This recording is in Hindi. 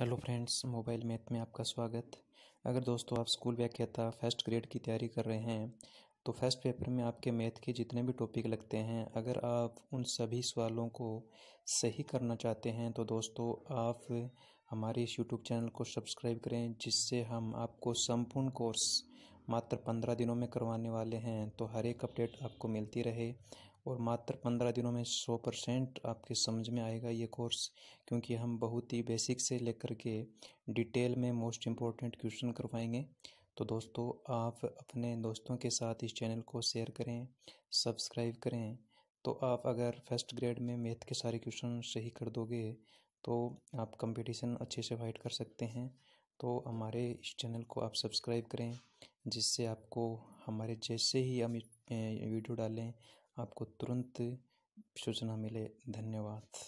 हेलो फ्रेंड्स मोबाइल मैथ में आपका स्वागत अगर दोस्तों आप स्कूल व्याख्याता फर्स्ट ग्रेड की तैयारी कर रहे हैं तो फर्स्ट पेपर में आपके मैथ के जितने भी टॉपिक लगते हैं अगर आप उन सभी सवालों को सही करना चाहते हैं तो दोस्तों आप हमारे इस यूट्यूब चैनल को सब्सक्राइब करें जिससे हम आपको संपूर्ण कोर्स मात्र पंद्रह दिनों में करवाने वाले हैं तो हर एक अपडेट आपको मिलती रहे और मात्र पंद्रह दिनों में सौ परसेंट आपके समझ में आएगा ये कोर्स क्योंकि हम बहुत ही बेसिक से लेकर के डिटेल में मोस्ट इम्पोर्टेंट क्वेश्चन करवाएंगे तो दोस्तों आप अपने दोस्तों के साथ इस चैनल को शेयर करें सब्सक्राइब करें तो आप अगर फर्स्ट ग्रेड में मैथ के सारे क्वेश्चन सही कर दोगे तो आप कंपटीशन अच्छे से फाइट कर सकते हैं तो हमारे इस चैनल को आप सब्सक्राइब करें जिससे आपको हमारे जैसे ही हम वीडियो डालें आपको तुरंत सूचना मिले धन्यवाद